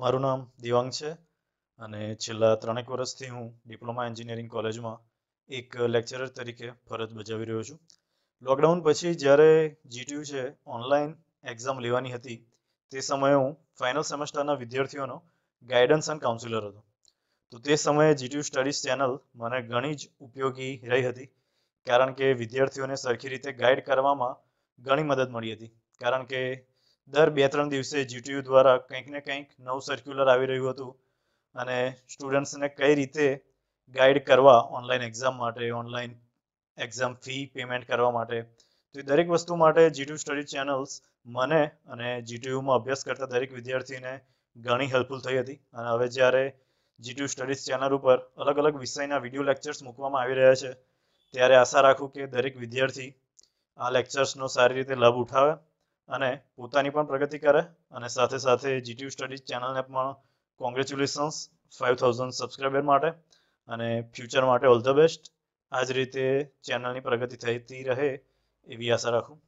મારું નામ દિવાંગ છે અને છેલ્લા ત્રણેક વર્ષથી હું ડિપ્લોમા એન્જિનિયરિંગ કોલેજમાં એક લેક્ચરર તરીકે ફરજ બજાવી રહ્યો છું લોકડાઉન પછી જ્યારે જીટીયુ છે ઓનલાઈન એક્ઝામ લેવાની હતી તે સમયે હું ફાઇનલ સેમેસ્ટરના વિદ્યાર્થીઓનો ગાઈડન્સ એન્ડ કાઉન્સિલર હતો તો તે સમયે જીટીયુ સ્ટડીઝ ચેનલ મને ઘણી જ ઉપયોગી રહી હતી કારણ કે વિદ્યાર્થીઓને સરખી રીતે ગાઈડ કરવામાં ઘણી મદદ મળી હતી કારણ કે દર બે ત્રણ દિવસે જીટીયુ દ્વારા કંઈક ને કંઈક નવું સર્ક્યુલર આવી રહ્યું હતું અને સ્ટુડન્ટ્સને કઈ રીતે ગાઈડ કરવા ઓનલાઈન એક્ઝામ માટે ઓનલાઈન એક્ઝામ ફી પેમેન્ટ કરવા માટે તો એ દરેક વસ્તુ માટે જીટીયુ સ્ટડી ચેનલ્સ મને અને જીટીયુમાં અભ્યાસ કરતા દરેક વિદ્યાર્થીને ઘણી હેલ્પફુલ થઈ હતી અને હવે જ્યારે જીટીયુ સ્ટડીઝ ચેનલ ઉપર અલગ અલગ વિષયના વિડીયો લેક્ચર્સ મૂકવામાં આવી રહ્યા છે ત્યારે આશા રાખું કે દરેક વિદ્યાર્થી આ લેક્ચર્સનો સારી રીતે લાભ ઉઠાવે અને પોતાની પણ પ્રગતિ કરે અને સાથે સાથે જીટીયુ સ્ટડીઝ ચેનલને પણ કોંગ્રેચ્યુલેશન્સ ફાઇવ થાઉઝન્ડ સબસ્ક્રાઈબર માટે અને ફ્યુચર માટે ઓલ ધ બેસ્ટ આ જ રીતે ચેનલની પ્રગતિ થતી રહે એવી આશા રાખું